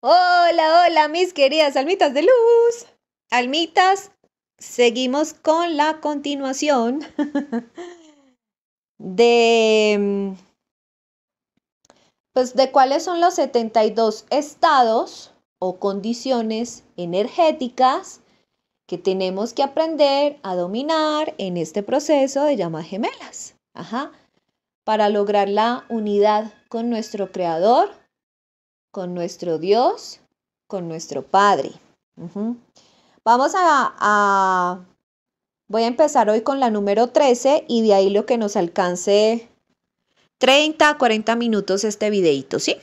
Hola, hola, mis queridas almitas de luz. Almitas, seguimos con la continuación de mm, pues de cuáles son los 72 estados o condiciones energéticas que tenemos que aprender a dominar en este proceso de llamas gemelas, Ajá. para lograr la unidad con nuestro creador con nuestro Dios, con nuestro Padre. Vamos a, Voy a empezar hoy con la número 13 y de ahí lo que nos alcance 30 a 40 minutos este videito, ¿sí?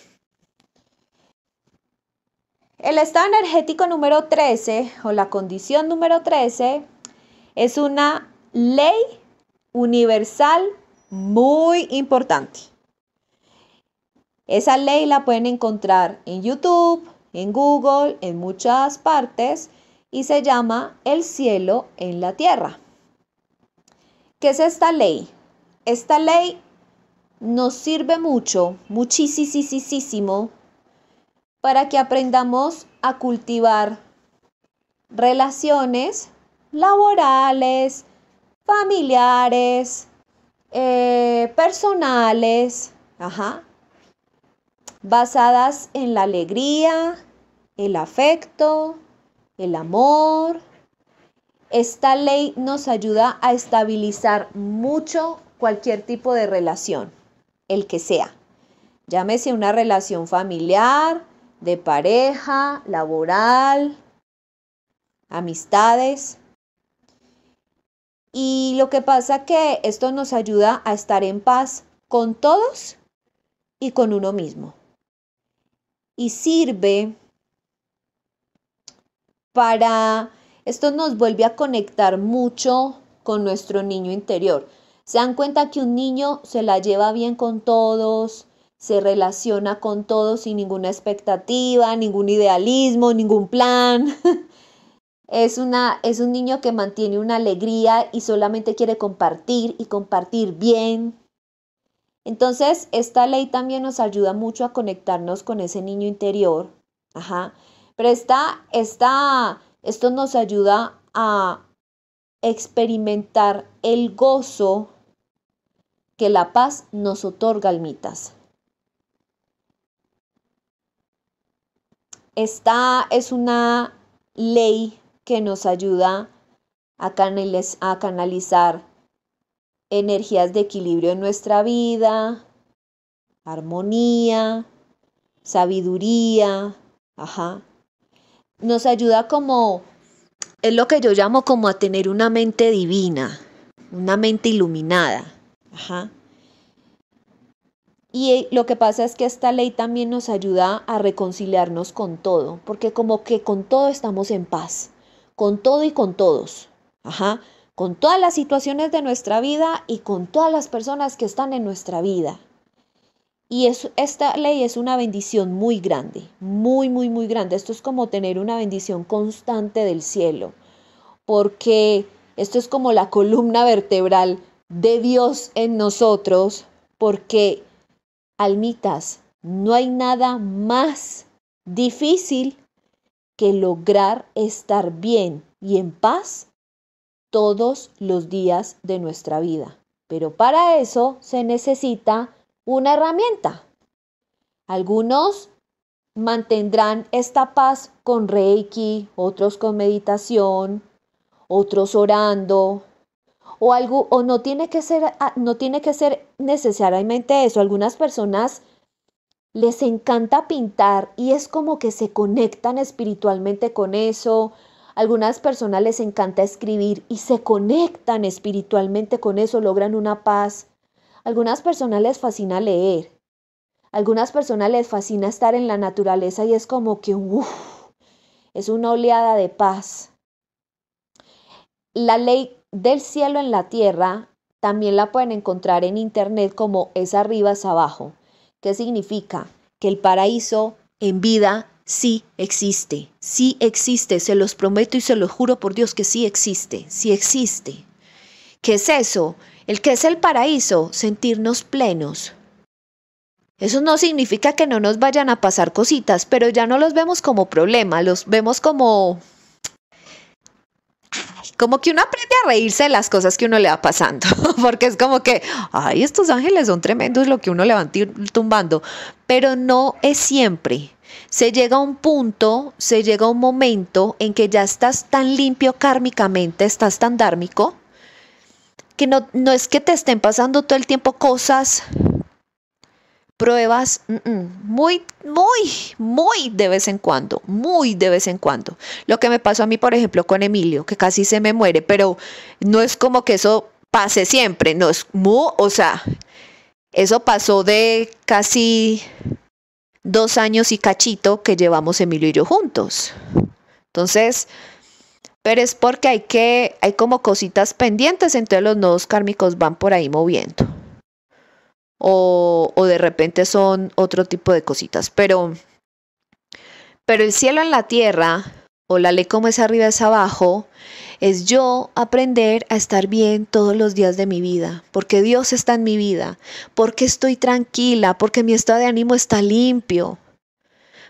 El estado energético número 13 o la condición número 13 es una ley universal muy importante. Esa ley la pueden encontrar en YouTube, en Google, en muchas partes y se llama El cielo en la tierra. ¿Qué es esta ley? Esta ley nos sirve mucho, muchísimo, para que aprendamos a cultivar relaciones laborales, familiares, eh, personales, ajá, basadas en la alegría, el afecto, el amor. Esta ley nos ayuda a estabilizar mucho cualquier tipo de relación, el que sea. Llámese una relación familiar, de pareja, laboral, amistades. Y lo que pasa que esto nos ayuda a estar en paz con todos y con uno mismo y sirve para, esto nos vuelve a conectar mucho con nuestro niño interior. Se dan cuenta que un niño se la lleva bien con todos, se relaciona con todos sin ninguna expectativa, ningún idealismo, ningún plan. Es, una, es un niño que mantiene una alegría y solamente quiere compartir y compartir bien. Entonces, esta ley también nos ayuda mucho a conectarnos con ese niño interior. Pero esto nos ayuda a experimentar el gozo que la paz nos otorga, mitas. Esta es una ley que nos ayuda a, a canalizar energías de equilibrio en nuestra vida, armonía, sabiduría, ajá. Nos ayuda como, es lo que yo llamo como a tener una mente divina, una mente iluminada, ajá. Y eh, lo que pasa es que esta ley también nos ayuda a reconciliarnos con todo, porque como que con todo estamos en paz, con todo y con todos. Ajá con todas las situaciones de nuestra vida y con todas las personas que están en nuestra vida. Y esta ley es una bendición muy grande, muy, muy, muy grande. Esto es como tener una bendición constante del cielo, porque esto es como la columna vertebral de Dios en nosotros, porque, almitas, no hay nada más difícil que lograr estar bien y en paz todos los días de nuestra vida. Pero para eso se necesita una herramienta. Algunos mantendrán esta paz con reiki, otros con meditación, otros orando, o, algo, o no, tiene que ser, ah, no tiene que ser necesariamente eso. Algunas personas les encanta pintar y es como que se conectan espiritualmente con eso, algunas personas les encanta escribir y se conectan espiritualmente con eso, logran una paz. Algunas personas les fascina leer. Algunas personas les fascina estar en la naturaleza y es como que, uff, es una oleada de paz. La ley del cielo en la tierra también la pueden encontrar en internet como es arriba es abajo, ¿Qué significa que el paraíso en vida Sí existe, sí existe, se los prometo y se los juro por Dios que sí existe, sí existe. ¿Qué es eso? El que es el paraíso, sentirnos plenos. Eso no significa que no nos vayan a pasar cositas, pero ya no los vemos como problema, los vemos como... como que uno aprende a reírse de las cosas que uno le va pasando, porque es como que, ay, estos ángeles son tremendos lo que uno le va tumbando, pero no es siempre, se llega a un punto, se llega a un momento en que ya estás tan limpio kármicamente, estás tan dármico, que no, no es que te estén pasando todo el tiempo cosas, pruebas, muy, muy, muy de vez en cuando, muy de vez en cuando. Lo que me pasó a mí, por ejemplo, con Emilio, que casi se me muere, pero no es como que eso pase siempre, no es o sea, eso pasó de casi dos años y cachito que llevamos Emilio y yo juntos. Entonces, pero es porque hay que, hay como cositas pendientes, entonces los nodos kármicos van por ahí moviendo. O, o de repente son otro tipo de cositas. Pero, pero el cielo en la tierra, o la ley como es arriba es abajo, es yo aprender a estar bien todos los días de mi vida, porque Dios está en mi vida, porque estoy tranquila, porque mi estado de ánimo está limpio,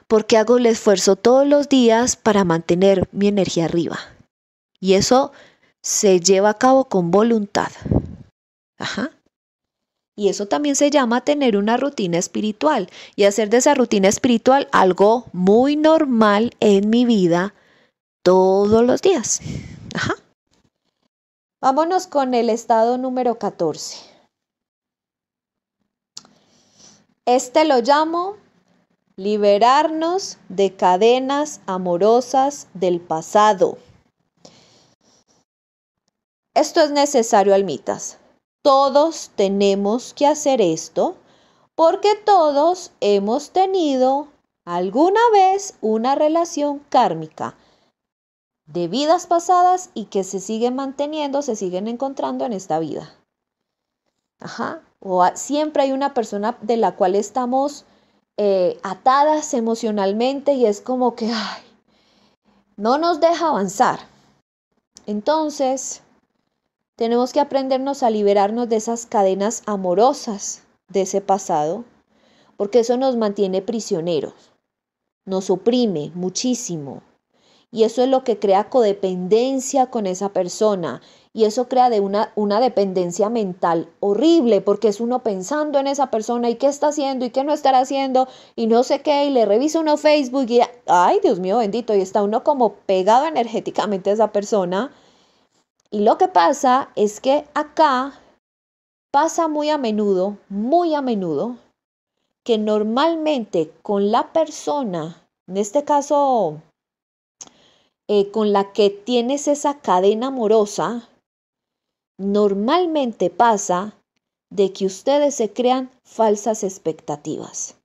porque hago el esfuerzo todos los días para mantener mi energía arriba. Y eso se lleva a cabo con voluntad. Ajá. Y eso también se llama tener una rutina espiritual y hacer de esa rutina espiritual algo muy normal en mi vida todos los días. Vámonos con el estado número 14. Este lo llamo liberarnos de cadenas amorosas del pasado. Esto es necesario, almitas. Todos tenemos que hacer esto porque todos hemos tenido alguna vez una relación kármica de vidas pasadas y que se siguen manteniendo, se siguen encontrando en esta vida. Ajá. O siempre hay una persona de la cual estamos eh, atadas emocionalmente y es como que ay, no nos deja avanzar. Entonces, tenemos que aprendernos a liberarnos de esas cadenas amorosas de ese pasado, porque eso nos mantiene prisioneros, nos oprime muchísimo, y eso es lo que crea codependencia con esa persona. Y eso crea de una, una dependencia mental horrible, porque es uno pensando en esa persona y qué está haciendo y qué no estará haciendo y no sé qué, y le revisa uno Facebook y, ay, Dios mío bendito, y está uno como pegado energéticamente a esa persona. Y lo que pasa es que acá pasa muy a menudo, muy a menudo, que normalmente con la persona, en este caso eh, con la que tienes esa cadena amorosa, normalmente pasa de que ustedes se crean falsas expectativas.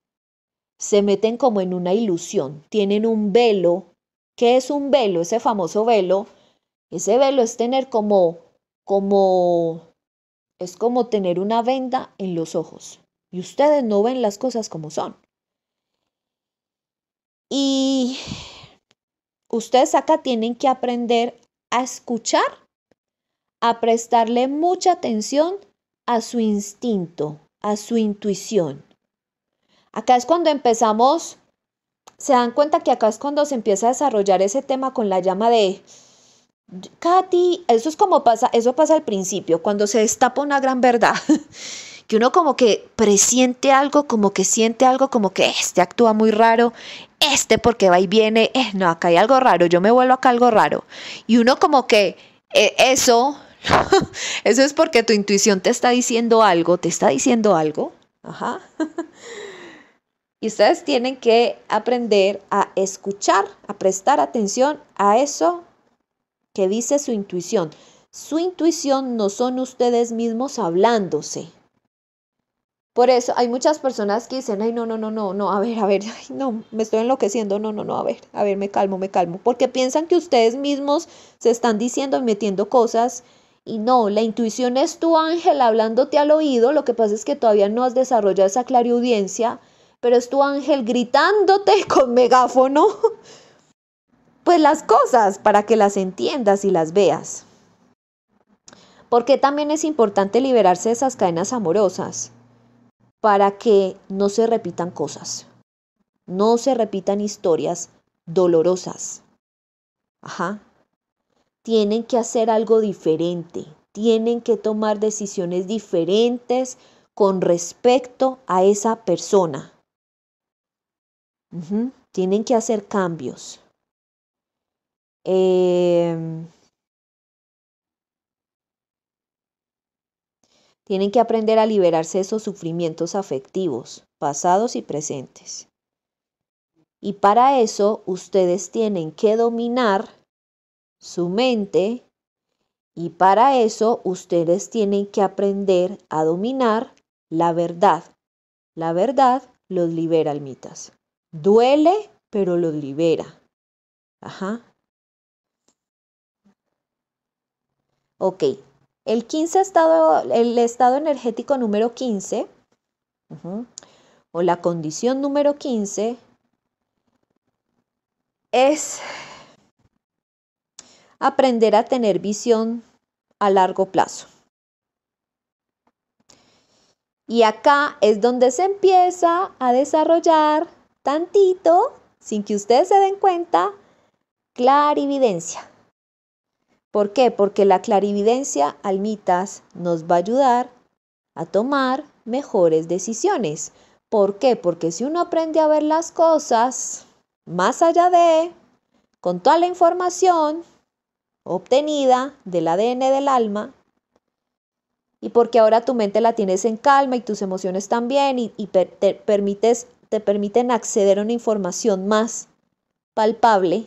Se meten como en una ilusión, tienen un velo. ¿Qué es un velo? Ese famoso velo. Ese velo es tener como, como, es como tener una venda en los ojos. Y ustedes no ven las cosas como son. Y Ustedes acá tienen que aprender a escuchar, a prestarle mucha atención a su instinto, a su intuición. Acá es cuando empezamos, se dan cuenta que acá es cuando se empieza a desarrollar ese tema con la llama de Katy, eso es como pasa, eso pasa al principio, cuando se destapa una gran verdad. que uno como que presiente algo, como que siente algo, como que este actúa muy raro, este porque va y viene, eh, no, acá hay algo raro, yo me vuelvo acá algo raro. Y uno como que eh, eso, eso es porque tu intuición te está diciendo algo, te está diciendo algo. Ajá. Y ustedes tienen que aprender a escuchar, a prestar atención a eso que dice su intuición. Su intuición no son ustedes mismos hablándose, por eso hay muchas personas que dicen, ay, no, no, no, no, no, a ver, a ver, no, me estoy enloqueciendo, no, no, no, a ver, a ver, me calmo, me calmo, porque piensan que ustedes mismos se están diciendo y metiendo cosas y no, la intuición es tu ángel hablándote al oído, lo que pasa es que todavía no has desarrollado esa clariaudiencia, pero es tu ángel gritándote con megáfono, pues las cosas para que las entiendas y las veas. Porque también es importante liberarse de esas cadenas amorosas para que no se repitan cosas, no se repitan historias dolorosas. Ajá. Tienen que hacer algo diferente, tienen que tomar decisiones diferentes con respecto a esa persona. Tienen que hacer cambios. Eh, Tienen que aprender a liberarse de esos sufrimientos afectivos, pasados y presentes. Y para eso ustedes tienen que dominar su mente y para eso ustedes tienen que aprender a dominar la verdad. La verdad los libera, almitas. Duele, pero los libera. Ajá. Ok, el, 15 estado, el estado energético número 15, o la condición número 15, es aprender a tener visión a largo plazo. Y acá es donde se empieza a desarrollar tantito, sin que ustedes se den cuenta, clarividencia. ¿Por qué? Porque la clarividencia, almitas, nos va a ayudar a tomar mejores decisiones. ¿Por qué? Porque si uno aprende a ver las cosas más allá de, con toda la información obtenida del ADN del alma, y porque ahora tu mente la tienes en calma y tus emociones también, y, te, te permiten acceder a una información más palpable,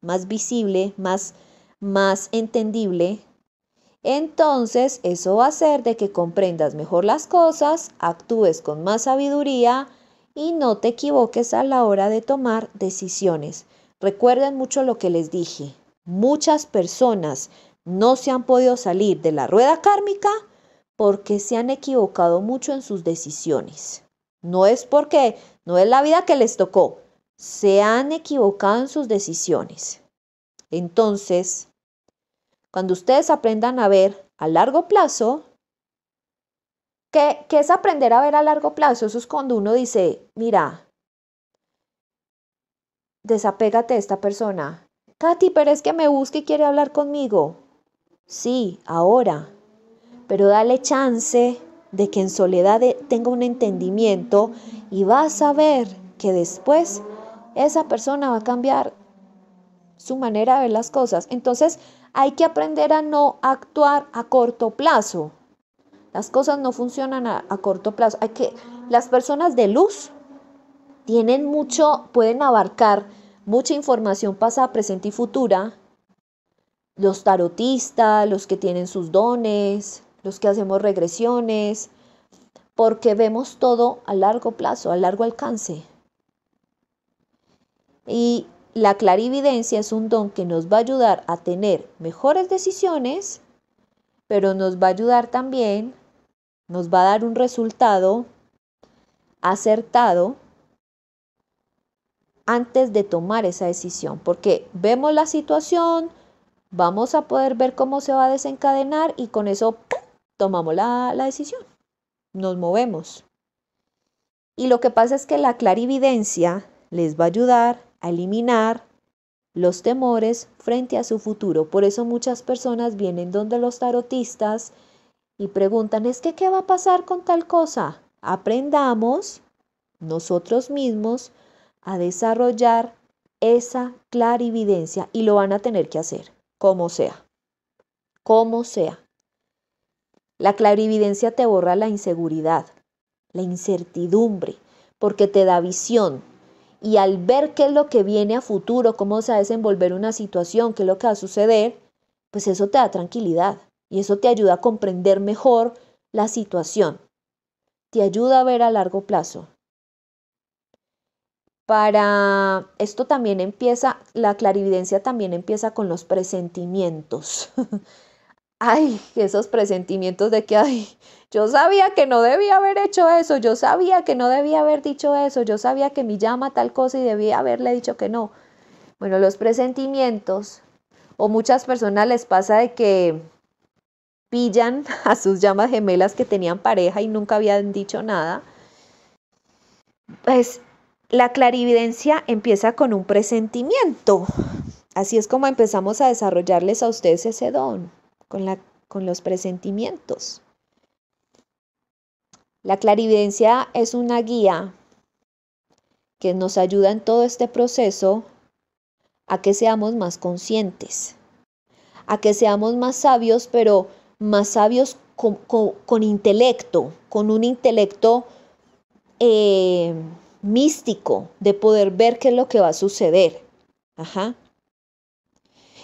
más visible, más más entendible, entonces eso va a hacer de que comprendas mejor las cosas, actúes con más sabiduría y no te equivoques a la hora de tomar decisiones. Recuerden mucho lo que les dije. Muchas personas no se han podido salir de la rueda kármica porque se han equivocado mucho en sus decisiones. No es porque, no es la vida que les tocó, se han equivocado en sus decisiones. Entonces, cuando ustedes aprendan a ver a largo plazo, ¿qué, es aprender a ver a largo plazo? Eso es cuando uno dice, mira, desapégate de esta persona. Katy, pero es que me busca y quiere hablar conmigo. Sí, ahora. Pero dale chance de que en soledad eh, tenga un entendimiento y vas a ver que después esa persona va a cambiar su manera de ver las cosas. Entonces, hay que aprender a no actuar a corto plazo. Las cosas no funcionan a, corto plazo. Hay que, las personas de luz tienen mucho, pueden abarcar mucha información pasada, presente y futura. Los tarotistas, los que tienen sus dones, los que hacemos regresiones, porque vemos todo a largo plazo, a largo alcance. Y la clarividencia es un don que nos va a ayudar a tener mejores decisiones, pero nos va a ayudar también, nos va a dar un resultado acertado antes de tomar esa decisión, porque vemos la situación, vamos a poder ver cómo se va a desencadenar y con eso tomamos la decisión, nos movemos. Y lo que pasa es que la clarividencia les va a ayudar a eliminar los temores frente a su futuro. Por eso muchas personas vienen donde los tarotistas y preguntan, es que, ¿qué va a pasar con tal cosa? Aprendamos nosotros mismos a desarrollar esa clarividencia y lo van a tener que hacer, como sea, como sea. La clarividencia te borra la inseguridad, la incertidumbre, porque te da visión, y al ver qué es lo que viene a futuro, cómo se va a desenvolver una situación, qué es lo que va a suceder, pues eso te da tranquilidad y eso te ayuda a comprender mejor la situación. Te ayuda a ver a largo plazo. Para esto también empieza, la clarividencia también empieza con los presentimientos. ay, esos presentimientos de que, hay, yo sabía que no debía haber hecho eso, yo sabía que no debía haber dicho eso, yo sabía que mi llama tal cosa y debía haberle dicho que no. Bueno, los presentimientos, o muchas personas les pasa de que pillan a sus llamas gemelas que tenían pareja y nunca habían dicho nada. Pues la clarividencia empieza con un presentimiento. Así es como empezamos a desarrollarles a ustedes ese don con, los presentimientos. La clarividencia es una guía que nos ayuda en todo este proceso a que seamos más conscientes, a que seamos más sabios, pero más sabios con, intelecto, con un intelecto eh, místico, de poder ver qué es lo que va a suceder. Ajá.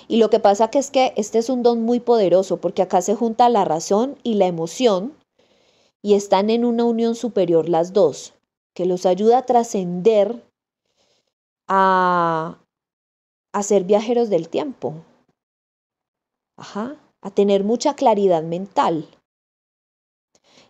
Y lo que pasa que es que este es un don muy poderoso porque acá se junta la razón y la emoción y están en una unión superior las dos, que los ayuda a trascender a, a ser viajeros del tiempo. Ajá, a tener mucha claridad mental.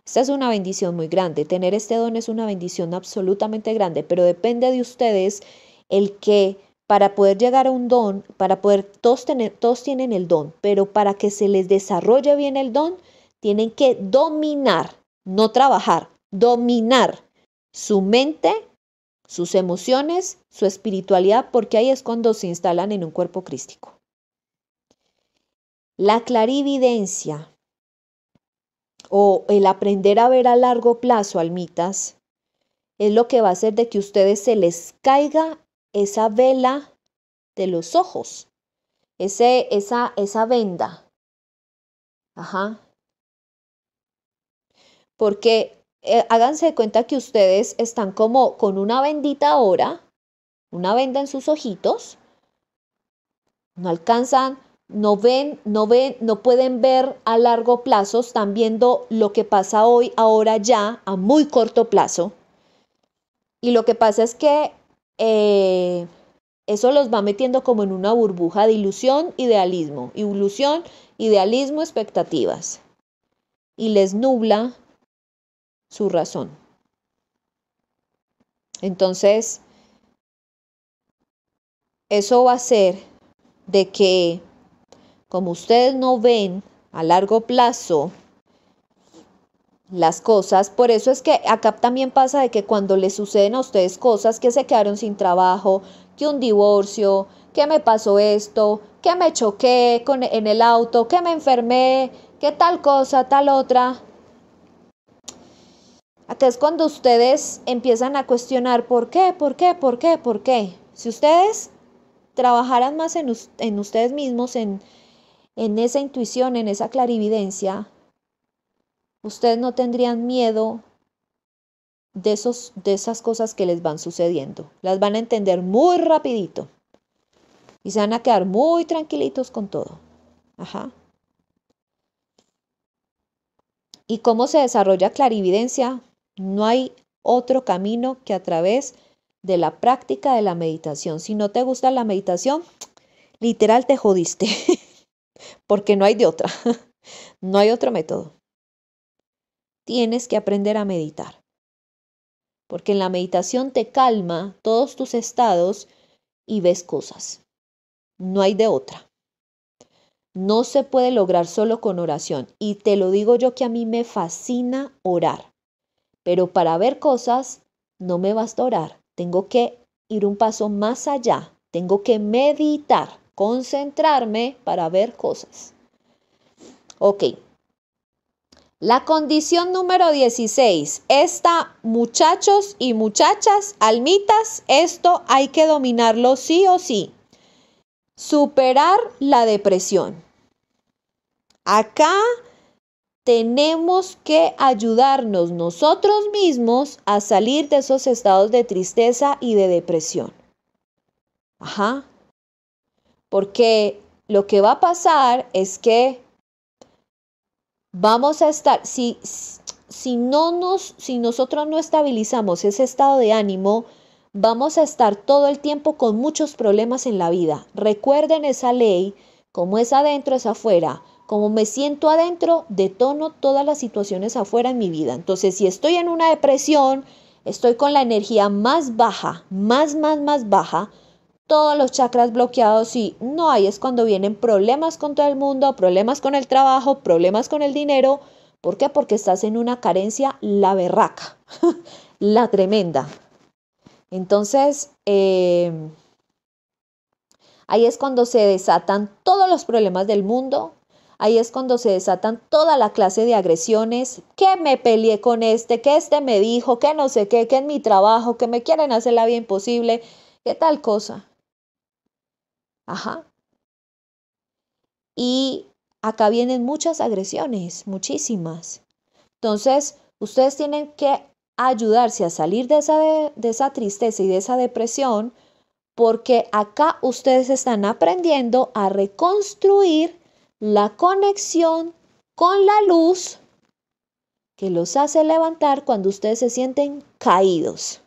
Esta es una bendición muy grande. Tener este don es una bendición absolutamente grande, pero depende de ustedes el que para poder llegar a un don, para poder, todos, tener, todos tienen el don, pero para que se les desarrolle bien el don, tienen que dominar, no trabajar, dominar su mente, sus emociones, su espiritualidad, porque ahí es cuando se instalan en un cuerpo crístico. La clarividencia o el aprender a ver a largo plazo, almitas, es lo que va a hacer de que ustedes se les caiga esa vela de los ojos, ese, esa, esa venda. Ajá. Porque eh, háganse cuenta que ustedes están como con una bendita ahora, una venda en sus ojitos, no alcanzan, no ven, no ven, no pueden ver a largo plazo, están viendo lo que pasa hoy, ahora ya, a muy corto plazo. Y lo que pasa es que eh, eso los va metiendo como en una burbuja de ilusión, idealismo, ilusión, idealismo, expectativas. Y les nubla su razón. Entonces, eso va a ser de que como ustedes no ven a largo plazo las cosas. Por eso es que acá también pasa de que cuando les suceden a ustedes cosas que se quedaron sin trabajo, que un divorcio, que me pasó esto, que me choqué con, en el auto, que me enfermé, que tal cosa, tal otra. Acá es cuando ustedes empiezan a cuestionar por qué, por qué, por qué, por qué. Si ustedes trabajaran más en, en ustedes mismos, en, en esa intuición, en esa clarividencia, ustedes no tendrían miedo de, esos, de esas cosas que les van sucediendo. Las van a entender muy rapidito y se van a quedar muy tranquilitos con todo. Ajá. ¿Y cómo se desarrolla clarividencia? No hay otro camino que a través de la práctica de la meditación. Si no te gusta la meditación, literal te jodiste, porque no hay de otra, no hay otro método tienes que aprender a meditar. Porque en la meditación te calma todos tus estados y ves cosas. No hay de otra. No se puede lograr solo con oración. Y te lo digo yo que a mí me fascina orar. Pero para ver cosas no me basta orar. Tengo que ir un paso más allá. Tengo que meditar, concentrarme para ver cosas. Ok, la condición número 16. Esta, muchachos y muchachas, almitas, esto hay que dominarlo sí o sí. Superar la depresión. Acá tenemos que ayudarnos nosotros mismos a salir de esos estados de tristeza y de depresión. Ajá. Porque lo que va a pasar es que vamos a estar, si, si, no nos, si nosotros no estabilizamos ese estado de ánimo, vamos a estar todo el tiempo con muchos problemas en la vida. Recuerden esa ley, como es adentro es afuera. Como me siento adentro, detono todas las situaciones afuera en mi vida. Entonces, si estoy en una depresión, estoy con la energía más baja, más, más, más baja, todos los chakras bloqueados y no ahí es cuando vienen problemas con todo el mundo, problemas con el trabajo, problemas con el dinero. ¿Por qué? Porque estás en una carencia la berraca, la tremenda. Entonces, em, ahí es cuando se desatan todos los problemas del mundo, Ahí es cuando se desatan toda la clase de agresiones, que me peleé con este, que este me dijo, que no sé qué, que en mi trabajo, que me quieren hacer la vida imposible, qué tal cosa. Ajá. Y acá vienen muchas agresiones, muchísimas. Entonces, ustedes tienen que ayudarse a salir de esa, de, de esa tristeza y de esa depresión porque acá ustedes están aprendiendo a reconstruir la conexión con la luz que los hace levantar cuando ustedes se sienten caídos.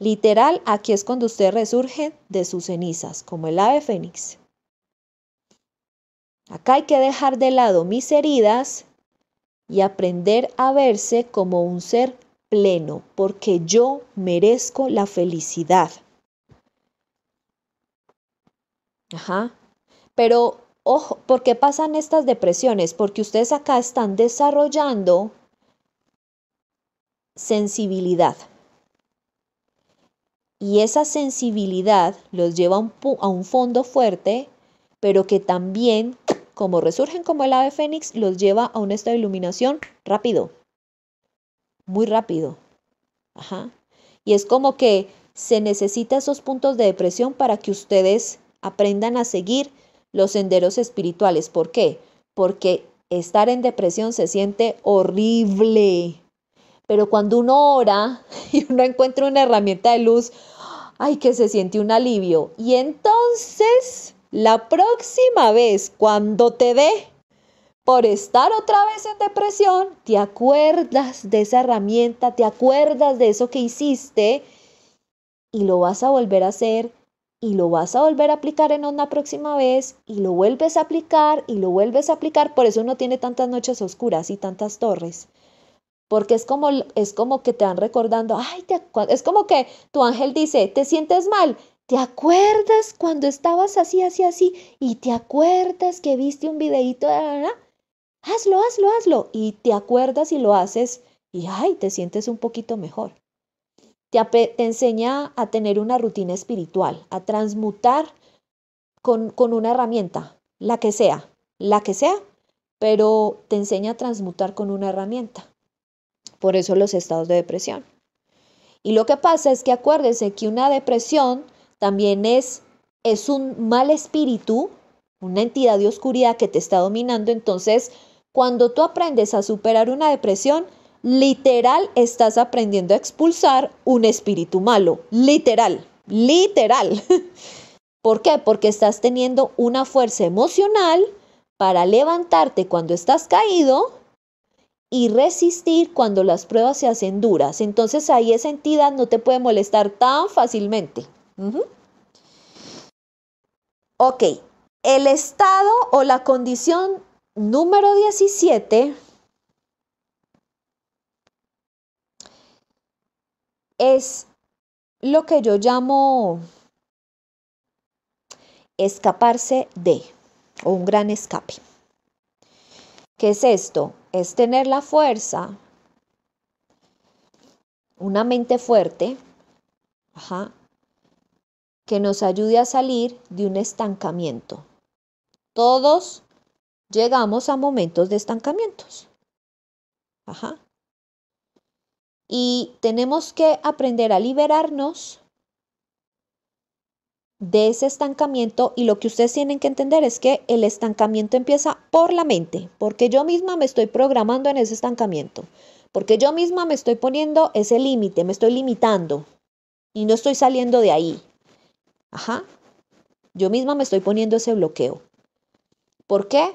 Literal, aquí es cuando usted resurge de sus cenizas, como el ave fénix. Acá hay que dejar de lado mis heridas y aprender a verse como un ser pleno, porque yo merezco la felicidad. Ajá. Pero, ojo, ¿por qué pasan estas depresiones? Porque ustedes acá están desarrollando sensibilidad. Y esa sensibilidad los lleva a un, fondo fuerte, pero que también, como resurgen como el ave fénix, los lleva a un estado de iluminación rápido. Muy rápido. Ajá. Y es como que se necesitan esos puntos de depresión para que ustedes aprendan a seguir los senderos espirituales. ¿Por qué? Porque estar en depresión se siente horrible. Pero cuando uno ora y uno encuentra una herramienta de luz, ay, que se siente un alivio. Y entonces, la próxima vez cuando te dé por estar otra vez en depresión, te acuerdas de esa herramienta, te acuerdas de eso que hiciste y lo vas a volver a hacer y lo vas a volver a aplicar en una próxima vez y lo vuelves a aplicar y lo vuelves a aplicar. Por eso no tiene tantas noches oscuras y tantas torres porque es como, es como que te van recordando, es como que tu ángel dice, te sientes mal, ¿Te acuerdas cuando estabas así, así, así? ¿Y te acuerdas que viste un videíto de... Hazlo, hazlo, hazlo. Y te acuerdas y lo haces y, ay, te sientes un poquito mejor. Te, te enseña a tener una rutina espiritual, a transmutar con una herramienta, la que sea, la que sea, pero te enseña a transmutar con una herramienta. Por eso los estados de depresión. Y lo que pasa es que acuérdense que una depresión también es, es un mal espíritu, una entidad de oscuridad que te está dominando. Entonces, cuando tú aprendes a superar una depresión, literal estás aprendiendo a expulsar un espíritu malo. Literal, literal. ¿Por qué? Porque estás teniendo una fuerza emocional para levantarte cuando estás caído y resistir cuando las pruebas se hacen duras. Entonces ahí esa entidad no te puede molestar tan fácilmente. Ok, el estado o la condición número 17 es lo que yo llamo escaparse de o un gran escape. ¿Qué es esto? Es tener la fuerza, una mente fuerte, que nos ayude a salir de un estancamiento. Todos llegamos a momentos de estancamientos. Y tenemos que aprender a liberarnos de ese estancamiento y lo que ustedes tienen que entender es que el estancamiento empieza por la mente, porque yo misma me estoy programando en ese estancamiento, porque yo misma me estoy poniendo ese límite, me estoy limitando y no estoy saliendo de ahí. Ajá. Yo misma me estoy poniendo ese bloqueo. ¿Por qué?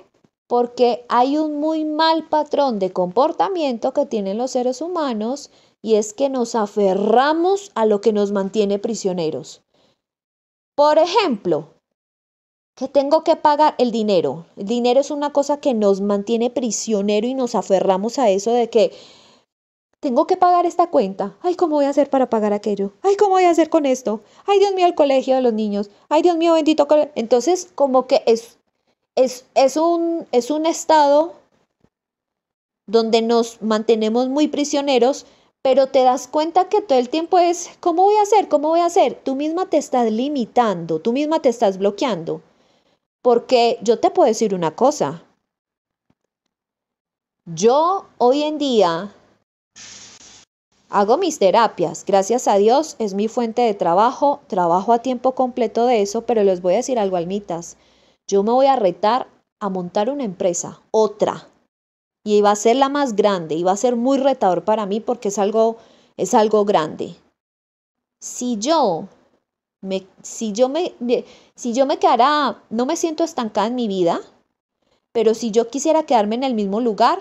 Porque hay un muy mal patrón de comportamiento que tienen los seres humanos y es que nos aferramos a lo que nos mantiene prisioneros. Por ejemplo, que tengo que pagar el dinero. El dinero es una cosa que nos mantiene prisionero y nos aferramos a eso de que tengo que pagar esta cuenta. Ay, ¿cómo voy a hacer para pagar aquello? Ay, ¿cómo voy a hacer con esto? Ay, Dios mío, el colegio de los niños. Ay, Dios mío, bendito. Entonces, como que es, es, es, un, es un estado donde nos mantenemos muy prisioneros pero te das cuenta que todo el tiempo es, ¿cómo voy a hacer? ¿Cómo voy a hacer? Tú misma te estás limitando, tú misma te estás bloqueando. Porque yo te puedo decir una cosa. Yo hoy en día hago mis terapias, gracias a Dios es mi fuente de trabajo, trabajo a tiempo completo de eso, pero les voy a decir algo, almitas. Yo me voy a retar a montar una empresa, otra, y va a ser la más grande y va a ser muy retador para mí porque es algo, es algo grande. Si yo me, si yo me, si yo me quedara, no me siento estancada en mi vida, pero si yo quisiera quedarme en el mismo lugar,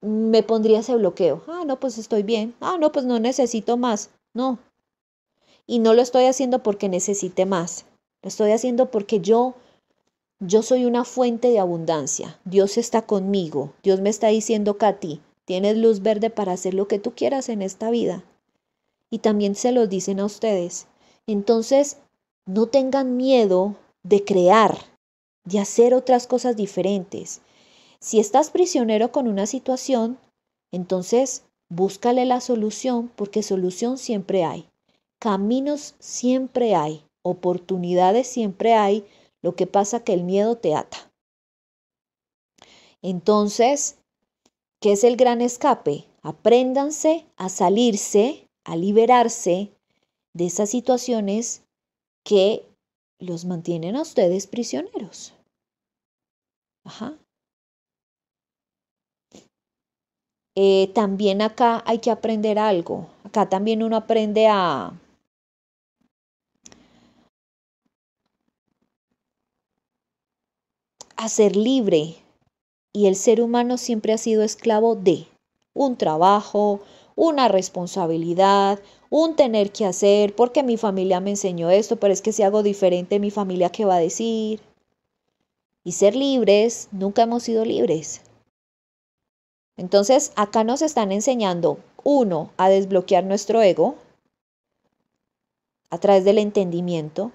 me pondría ese bloqueo. Ah, no, pues estoy bien. Ah, no, pues no necesito más. No. Y no lo estoy haciendo porque necesite más. Lo estoy haciendo porque yo yo soy una fuente de abundancia. Dios está conmigo. Dios me está diciendo, Katy, tienes luz verde para hacer lo que tú quieras en esta vida. Y también se lo dicen a ustedes. Entonces, no tengan miedo de crear, de hacer otras cosas diferentes. Si estás prisionero con una situación, entonces búscale la solución porque solución siempre hay. Caminos siempre hay, oportunidades siempre hay lo que pasa que el miedo te ata. Entonces, ¿qué es el gran escape? Apréndanse a salirse, a liberarse de esas situaciones que los mantienen a ustedes prisioneros. Ajá. Eh, también acá hay que aprender algo. Acá también uno aprende a, a ser libre. Y el ser humano siempre ha sido esclavo de un trabajo, una responsabilidad, un tener que hacer, porque mi familia me enseñó esto, pero es que si hago diferente, mi familia qué va a decir. Y ser libres, nunca hemos sido libres. Entonces, acá nos están enseñando, uno, a desbloquear nuestro ego a través del entendimiento,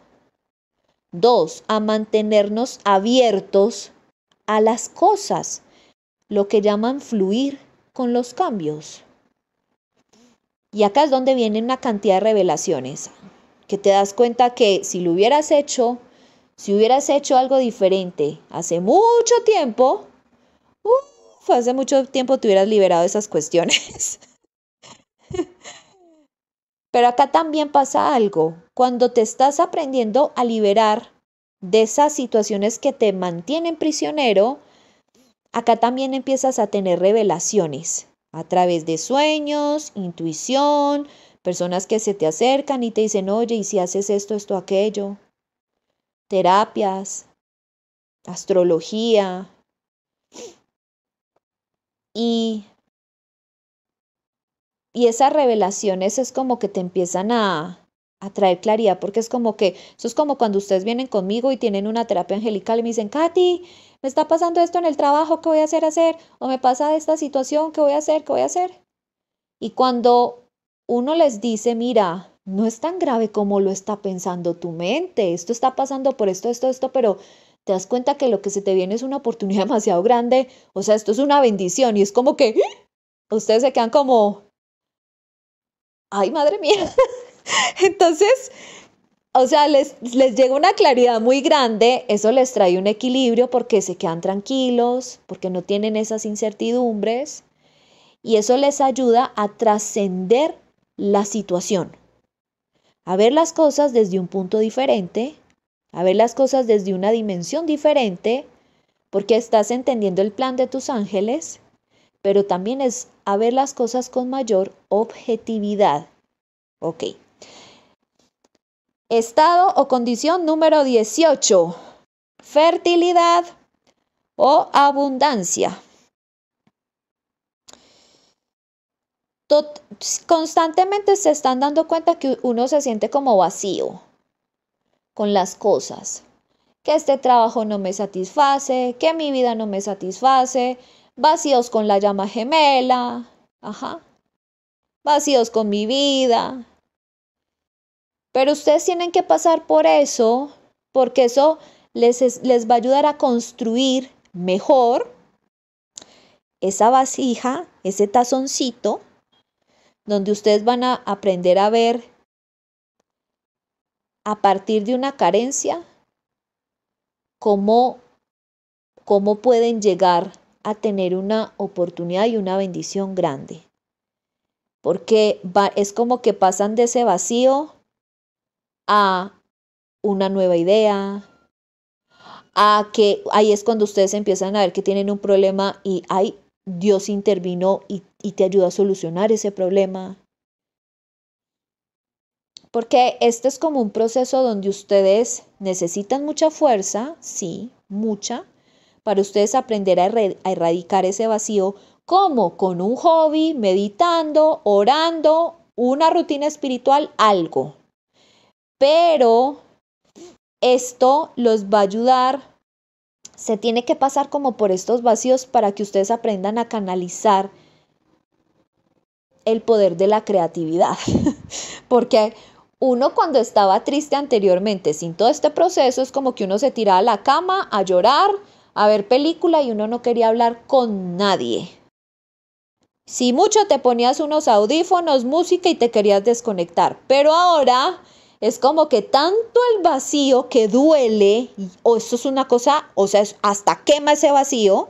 Dos, a mantenernos abiertos a las cosas, lo que llaman fluir con los cambios. Y acá es donde viene una cantidad de revelaciones, que te das cuenta que si lo hubieras hecho, si hubieras hecho algo diferente hace mucho tiempo, ¡uh! hace mucho tiempo te hubieras liberado de esas cuestiones. Pero acá también pasa algo. Cuando te estás aprendiendo a liberar de esas situaciones que te mantienen prisionero, acá también empiezas a tener revelaciones a través de sueños, intuición, personas que se te acercan y te dicen, oye, ¿y si haces esto, esto, aquello? Terapias, astrología. Y y esas revelaciones es como que te empiezan a, traer claridad, porque es como que, eso es como cuando ustedes vienen conmigo y tienen una terapia angelical y me dicen, Katy, me está pasando esto en el trabajo, ¿qué voy a hacer? hacer? O me pasa esta situación, ¿qué voy a hacer? ¿Qué voy a hacer? Y cuando uno les dice, mira, no es tan grave como lo está pensando tu mente, esto está pasando por esto, esto, esto, pero te das cuenta que lo que se te viene es una oportunidad demasiado grande, o sea, esto es una bendición y es como que ¡ah! ustedes se quedan como, ay, madre mía. Entonces, o sea, les, les llega una claridad muy grande, eso les trae un equilibrio porque se quedan tranquilos, porque no tienen esas incertidumbres y eso les ayuda a trascender la situación, a ver las cosas desde un punto diferente, a ver las cosas desde una dimensión diferente, porque estás entendiendo el plan de tus ángeles pero también es a ver las cosas con mayor objetividad. Ok. Estado o condición número 18. Fertilidad o abundancia. constantemente se están dando cuenta que uno se siente como vacío con las cosas, que este trabajo no me satisface, que mi vida no me satisface, vacíos con la llama gemela, ajá, vacíos con mi vida. Pero ustedes tienen que pasar por eso, porque eso les, les va a ayudar a construir mejor esa vasija, ese tazoncito, donde ustedes van a aprender a ver a partir de una carencia cómo, cómo pueden llegar a tener una oportunidad y una bendición grande. Porque es como que pasan de ese vacío a una nueva idea, a que ahí es cuando ustedes empiezan a ver que tienen un problema y ay, Dios intervino y, y te ayuda a solucionar ese problema. Porque este es como un proceso donde ustedes necesitan mucha fuerza, sí, mucha, para ustedes aprender a, erradicar ese vacío. como Con un hobby, meditando, orando, una rutina espiritual, algo. Pero esto los va a ayudar. Se tiene que pasar como por estos vacíos para que ustedes aprendan a canalizar el poder de la creatividad. Porque uno cuando estaba triste anteriormente, sin todo este proceso, es como que uno se tira a la cama a llorar a ver película y uno no quería hablar con nadie. Si mucho te ponías unos audífonos, música y te querías desconectar. Pero ahora es como que tanto el vacío que duele, o eso esto es una cosa, o sea, hasta quema ese vacío,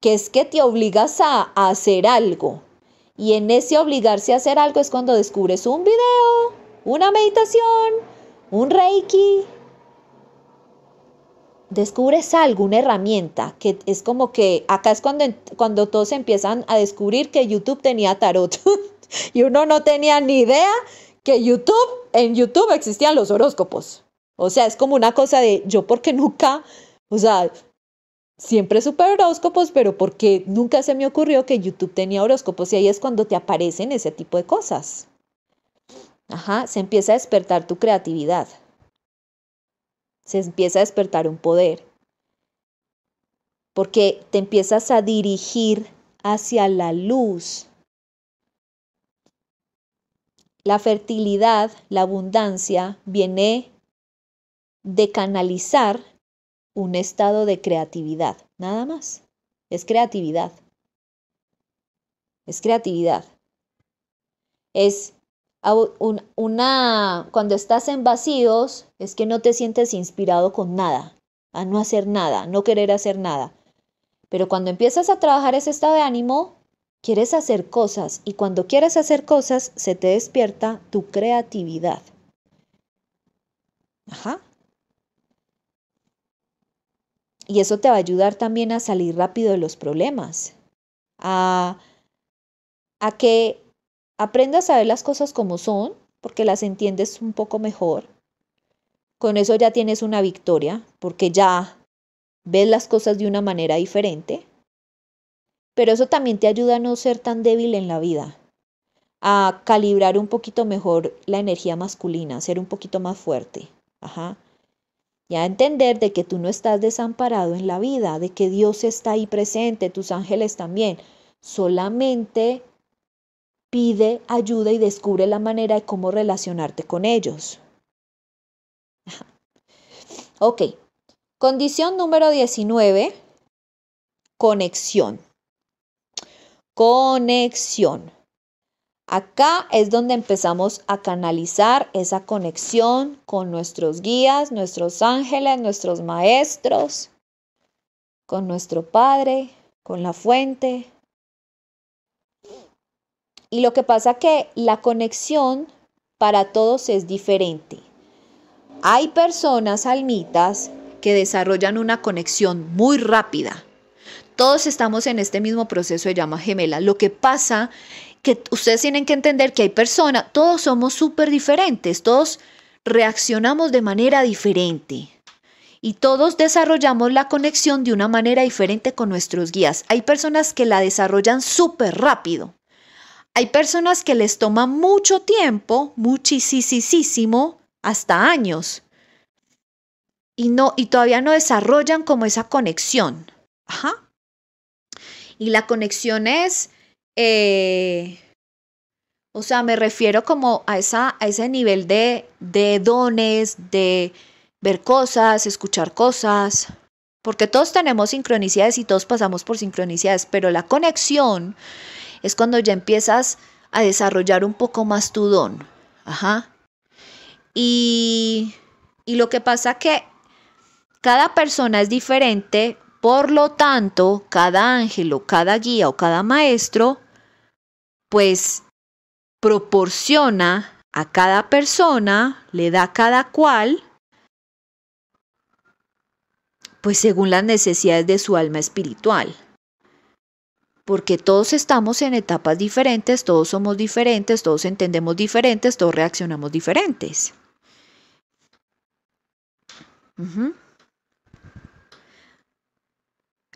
que es que te obligas a hacer algo. Y en ese obligarse a hacer algo es cuando descubres un video, una meditación, un reiki, descubres alguna herramienta, que es como que acá es cuando, cuando todos empiezan a descubrir que YouTube tenía tarot y uno no tenía ni idea que YouTube, en YouTube existían los horóscopos. O sea, es como una cosa de yo porque nunca, o sea, siempre supe horóscopos, pero porque nunca se me ocurrió que YouTube tenía horóscopos y ahí es cuando te aparecen ese tipo de cosas. Ajá, se empieza a despertar tu creatividad se empieza a despertar un poder, porque te empiezas a dirigir hacia la luz. La fertilidad, la abundancia, viene de canalizar un estado de creatividad, nada más. Es creatividad. Es creatividad. Es una, cuando estás en vacíos, es que no te sientes inspirado con nada, a no hacer nada, no querer hacer nada. Pero cuando empiezas a trabajar ese estado de ánimo, quieres hacer cosas y cuando quieres hacer cosas, se te despierta tu creatividad. Ajá. Y eso te va a ayudar también a salir rápido de los problemas, a, a que Aprenda a saber las cosas como son, porque las entiendes un poco mejor. Con eso ya tienes una victoria, porque ya ves las cosas de una manera diferente. Pero eso también te ayuda a no ser tan débil en la vida, a calibrar un poquito mejor la energía masculina, a ser un poquito más fuerte. Ajá. Y a entender de que tú no estás desamparado en la vida, de que Dios está ahí presente, tus ángeles también. Solamente Pide ayuda y descubre la manera de cómo relacionarte con ellos. Ok. Condición número 19. Conexión. Conexión. Acá es donde empezamos a canalizar esa conexión con nuestros guías, nuestros ángeles, nuestros maestros, con nuestro Padre, con la fuente, y lo que pasa que la conexión para todos es diferente. Hay personas almitas que desarrollan una conexión muy rápida. Todos estamos en este mismo proceso de llama gemela. Lo que pasa que ustedes tienen que entender que hay personas, todos somos súper diferentes, todos reaccionamos de manera diferente y todos desarrollamos la conexión de una manera diferente con nuestros guías. Hay personas que la desarrollan súper rápido hay personas que les toma mucho tiempo, muchísimo, hasta años, y, no, y todavía no desarrollan como esa conexión. Ajá. Y la conexión es, eh, o sea, me refiero como a, esa, a ese nivel de, de dones, de ver cosas, escuchar cosas, porque todos tenemos sincronicidades y todos pasamos por sincronicidades, pero la conexión es cuando ya empiezas a desarrollar un poco más tu don. Ajá. Y, lo que pasa que cada persona es diferente, por lo tanto, cada ángel o cada guía o cada maestro, pues proporciona a cada persona, le da cada cual, pues según las necesidades de su alma espiritual porque todos estamos en etapas diferentes, todos somos diferentes, todos entendemos diferentes, todos reaccionamos diferentes.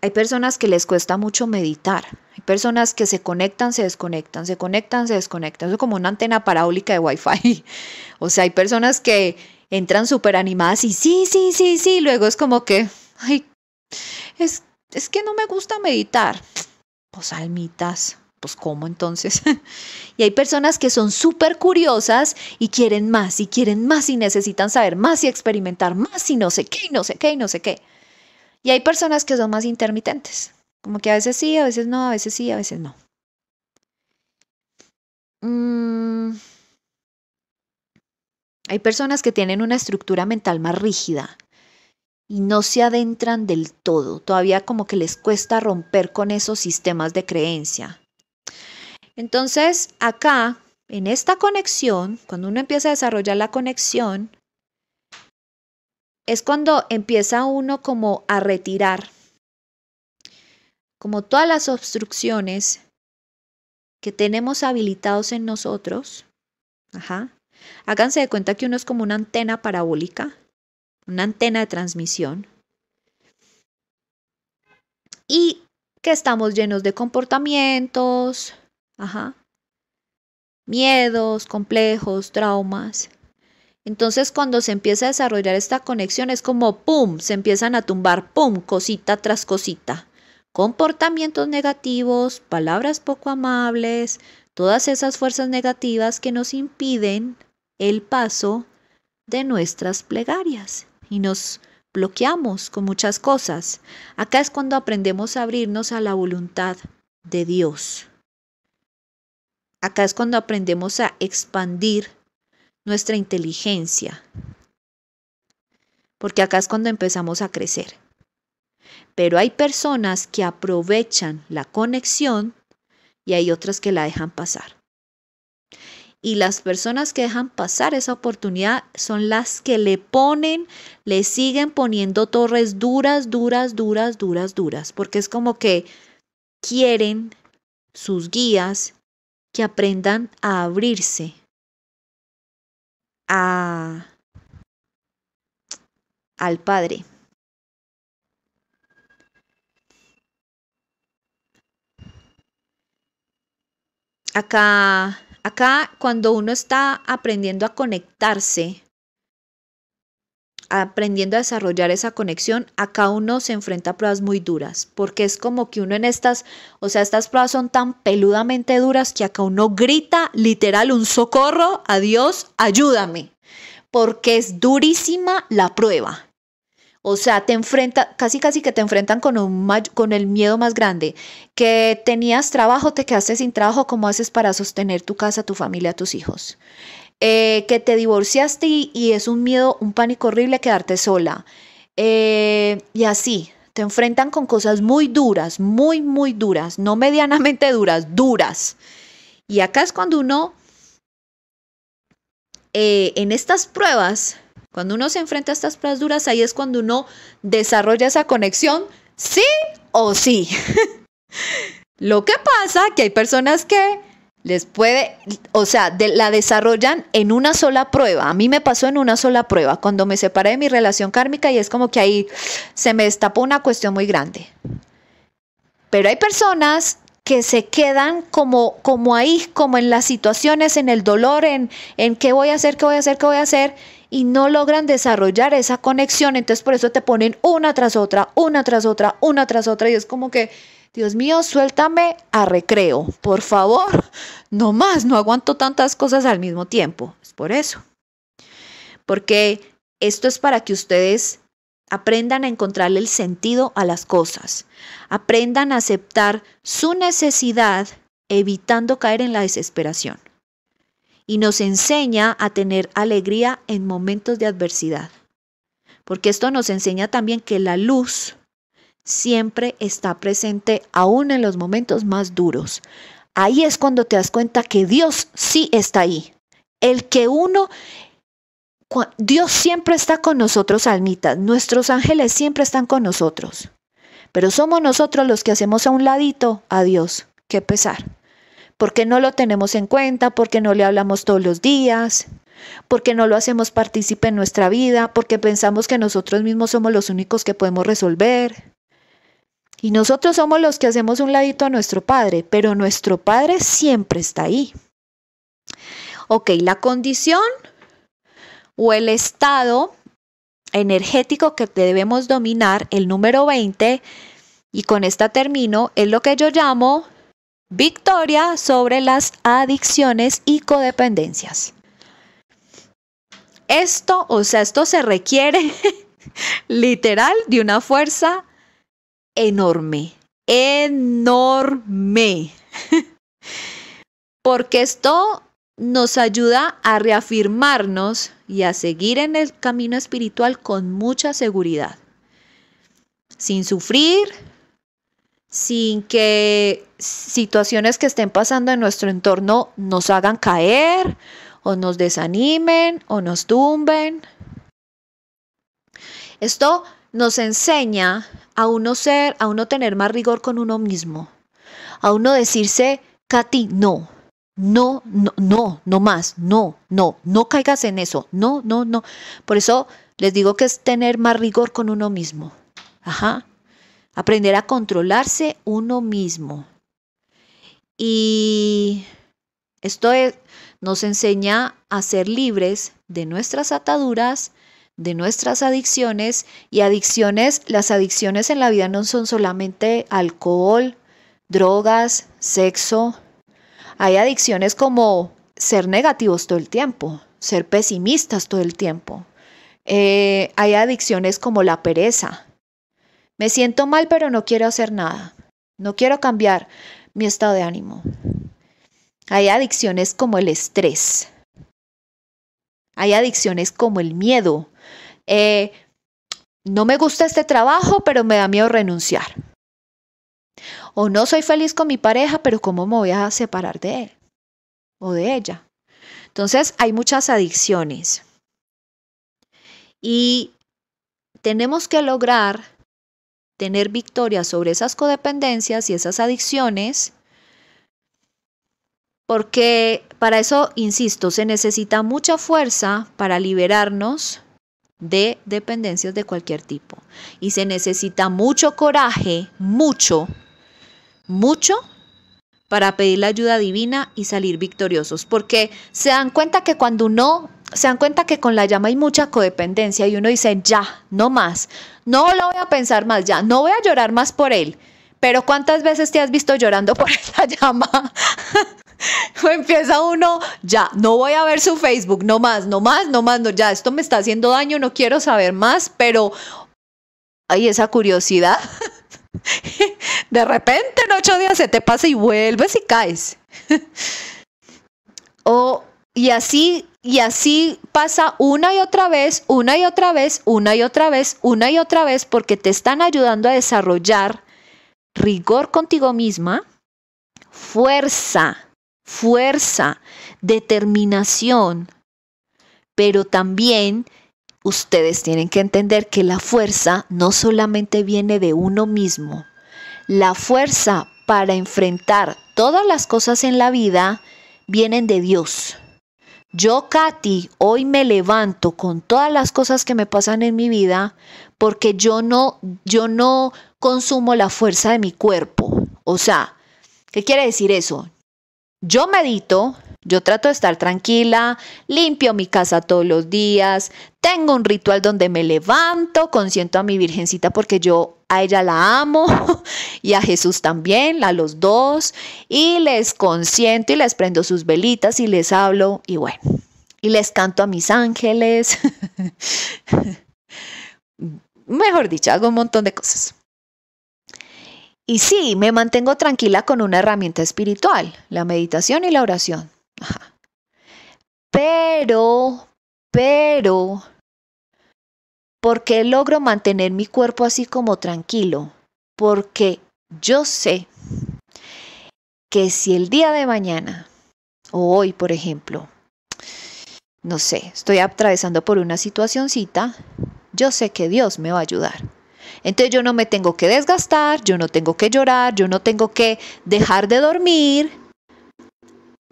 Hay personas que les cuesta mucho meditar, hay personas que se conectan, se desconectan, se conectan, se desconectan, es como una antena parabólica de Wi-Fi. o sea, hay personas que entran súper animadas y sí, sí, sí, sí, luego es como que, ay, es, es que no me gusta meditar Salmitas, pues, almitas, pues ¿cómo entonces? y hay personas que son súper curiosas y quieren más, y quieren más, y necesitan saber más, y experimentar más, y no sé qué, y no sé qué, y no sé qué. Y hay personas que son más intermitentes, como que a veces sí, a veces no, a veces sí, a veces no. Mm. Hay personas que tienen una estructura mental más rígida y no se adentran del todo, todavía como que les cuesta romper con esos sistemas de creencia. Entonces, acá, en esta conexión, cuando uno empieza a desarrollar la conexión, es cuando empieza uno como a retirar, como todas las obstrucciones que tenemos habilitados en nosotros, ajá, háganse de cuenta que uno es como una antena parabólica una antena de transmisión, y que estamos llenos de comportamientos, miedos, complejos, traumas. Entonces cuando se empieza a desarrollar esta conexión es como ¡pum! Se empiezan a tumbar ¡pum! cosita tras cosita. Comportamientos negativos, palabras poco amables, todas esas fuerzas negativas que nos impiden el paso de nuestras plegarias y nos bloqueamos con muchas cosas. Acá es cuando aprendemos a abrirnos a la voluntad de Dios. Acá es cuando aprendemos a expandir nuestra inteligencia. Porque acá es cuando empezamos a crecer. Pero hay personas que aprovechan la conexión y hay otras que la dejan pasar. Y las personas que dejan pasar esa oportunidad son las que le ponen, le siguen poniendo torres duras, duras, duras, duras, duras, porque es como que quieren sus guías que aprendan a abrirse, a, al Padre. Acá Acá cuando uno está aprendiendo a conectarse, aprendiendo a desarrollar esa conexión, acá uno se enfrenta a pruebas muy duras, porque es como que uno en estas, o sea, estas pruebas son tan peludamente duras que acá uno grita literal un socorro, adiós, ayúdame, porque es durísima la prueba. O sea, te enfrenta, casi casi que te enfrentan con, un, con el miedo más grande. Que tenías trabajo, te quedaste sin trabajo, ¿cómo haces para sostener tu casa, tu familia, tus hijos? Eh, que te divorciaste y, es un miedo, un pánico horrible quedarte sola. Eh, y así, te enfrentan con cosas muy duras, muy, muy duras, no medianamente duras, duras. Y acá es cuando uno, eh, en estas pruebas, cuando uno se enfrenta a estas pruebas duras, ahí es cuando uno desarrolla esa conexión, sí o sí. Lo que pasa que hay personas que les puede, o sea, la desarrollan en una sola prueba. A mí me pasó en una sola prueba, cuando me separé de mi relación kármica y es como que ahí se me destapó una cuestión muy grande. Pero hay personas que se quedan como, como ahí, como en las situaciones, en el dolor, en, en qué voy a hacer, qué voy a hacer, qué voy a hacer, y no logran desarrollar esa conexión. Entonces por eso te ponen una tras otra, una tras otra, una tras otra, y es como que, Dios mío, suéltame a recreo, por favor, no más, no aguanto tantas cosas al mismo tiempo. Es por eso. Porque esto es para que ustedes Aprendan a encontrarle el sentido a las cosas. Aprendan a aceptar su necesidad evitando caer en la desesperación. Y nos enseña a tener alegría en momentos de adversidad. Porque esto nos enseña también que la luz siempre está presente aún en los momentos más duros. Ahí es cuando te das cuenta que Dios sí está ahí. El que uno Dios siempre está con nosotros, almitas. Nuestros ángeles siempre están con nosotros. Pero somos nosotros los que hacemos a un ladito a Dios. Qué pesar. Porque no lo tenemos en cuenta, porque no le hablamos todos los días, porque no lo hacemos partícipe en nuestra vida, porque pensamos que nosotros mismos somos los únicos que podemos resolver. Y nosotros somos los que hacemos un ladito a nuestro Padre, pero nuestro Padre siempre está ahí. Ok, la condición o el estado energético que debemos dominar, el número 20, y con esta termino, es lo que yo llamo victoria sobre las adicciones y codependencias. Esto, o sea, esto se requiere literal de una fuerza enorme, enorme. Porque esto nos ayuda a reafirmarnos y a seguir en el camino espiritual con mucha seguridad, sin sufrir, sin que situaciones que estén pasando en nuestro entorno nos hagan caer o nos desanimen o nos tumben. Esto nos enseña a uno ser, a uno tener más rigor con uno mismo, a uno decirse, Katy, no, no, no, no, no más, no, no, no caigas en eso, no, no, no. Por eso les digo que es tener más rigor con uno mismo. Ajá. Aprender a controlarse uno mismo. Y esto nos enseña a ser libres de nuestras ataduras, de nuestras adicciones y adicciones, las adicciones en la vida no son solamente alcohol, drogas, sexo, hay adicciones como ser negativos todo el tiempo, ser pesimistas todo el tiempo. Eh, hay adicciones como la pereza. Me siento mal pero no quiero hacer nada. No quiero cambiar mi estado de ánimo. Hay adicciones como el estrés. Hay adicciones como el miedo. Eh, no me gusta este trabajo, pero me da miedo renunciar. O no soy feliz con mi pareja, pero ¿cómo me voy a separar de él o de ella? Entonces hay muchas adicciones. Y tenemos que lograr tener victoria sobre esas codependencias y esas adicciones, porque para eso, insisto, se necesita mucha fuerza para liberarnos de dependencias de cualquier tipo. Y se necesita mucho coraje, mucho, mucho para pedir la ayuda divina y salir victoriosos, porque se dan cuenta que cuando uno se dan cuenta que con la llama hay mucha codependencia y uno dice, ya, no más, no lo voy a pensar más, ya, no voy a llorar más por él. Pero ¿cuántas veces te has visto llorando por la llama? empieza uno, ya, no voy a ver su Facebook, no más, no más, no más, no, ya, esto me está haciendo daño, no quiero saber más, pero hay esa curiosidad. De repente en ocho días se te pasa y vuelves y caes. O, y así, y así pasa una y otra vez, una y otra vez, una y otra vez, una y otra vez, porque te están ayudando a desarrollar rigor contigo misma, fuerza, fuerza, determinación, pero también Ustedes tienen que entender que la fuerza no solamente viene de uno mismo. La fuerza para enfrentar todas las cosas en la vida vienen de Dios. Yo, Katy, hoy me levanto con todas las cosas que me pasan en mi vida porque yo no, yo no consumo la fuerza de mi cuerpo. O sea, ¿qué quiere decir eso? Yo medito, yo trato de estar tranquila, limpio mi casa todos los días, tengo un ritual donde me levanto, consiento a mi Virgencita porque yo a ella la amo y a Jesús también, a los dos, y les consiento y les prendo sus velitas y les hablo y bueno, y les canto a mis ángeles. Mejor dicho, hago un montón de cosas. Y sí, me mantengo tranquila con una herramienta espiritual, la meditación y la oración. Pero, pero, ¿por qué logro mantener mi cuerpo así como tranquilo? Porque yo sé que si el día de mañana, o hoy por ejemplo, no sé, estoy atravesando por una situacioncita, yo sé que Dios me va a ayudar. Entonces yo no me tengo que desgastar, yo no tengo que llorar, yo no tengo que dejar de dormir,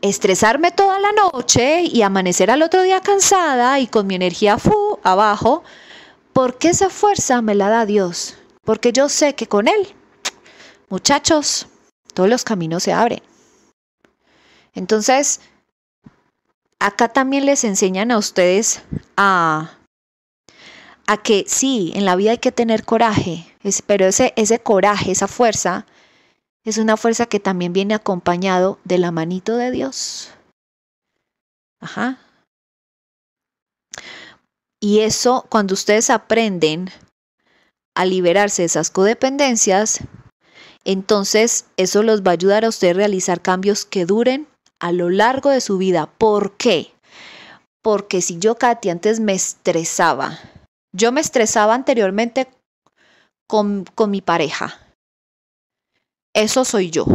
estresarme toda la noche y amanecer al otro día cansada y con mi energía fu abajo, porque esa fuerza me la da Dios, porque yo sé que con Él, muchachos, todos los caminos se abren. Entonces, acá también les enseñan a ustedes a, a que sí, en la vida hay que tener coraje, pero ese, ese coraje, esa fuerza, es una fuerza que también viene acompañado de la manito de Dios. Ajá. Y eso, cuando ustedes aprenden a liberarse de esas codependencias, entonces eso los va a ayudar a ustedes a realizar cambios que duren a lo largo de su vida. ¿Por qué? Porque si yo, Katy, antes me estresaba, yo me estresaba anteriormente con, con mi pareja, eso soy yo.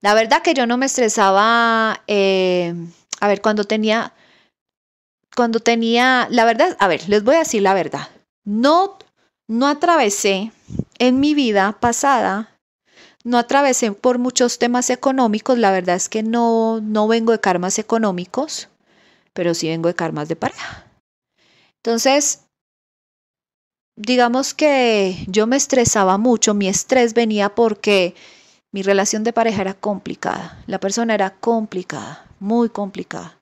La verdad que yo no me estresaba, eh, a ver, cuando tenía, cuando tenía, la verdad, a ver, les voy a decir la verdad. No, no atravesé en mi vida pasada no atravesé por muchos temas económicos, la verdad es que no, no vengo de karmas económicos, pero sí vengo de karmas de pareja. Entonces, digamos que yo me estresaba mucho, mi estrés venía porque mi relación de pareja era complicada, la persona era complicada, muy complicada.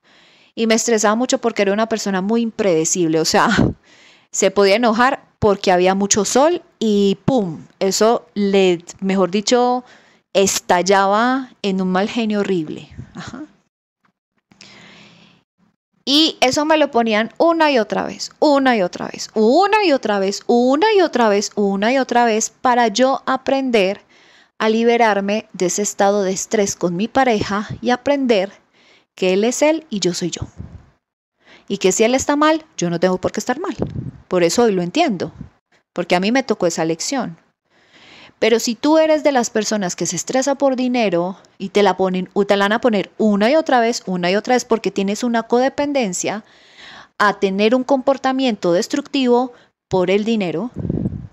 Y me estresaba mucho porque era una persona muy impredecible, o sea, se podía enojar porque había mucho sol y ¡pum! Eso le, mejor dicho, estallaba en un mal genio horrible. Ajá. Y eso me lo ponían una y otra vez, una y otra vez, una y otra vez, una y otra vez, una y otra vez, para yo aprender a liberarme de ese estado de estrés con mi pareja y aprender que él es él y yo soy yo. Y que si él está mal, yo no tengo por qué estar mal. Por eso hoy lo entiendo, porque a mí me tocó esa lección. Pero si tú eres de las personas que se estresa por dinero y te la ponen, o te la van a poner una y otra vez, una y otra vez, porque tienes una codependencia a tener un comportamiento destructivo por el dinero,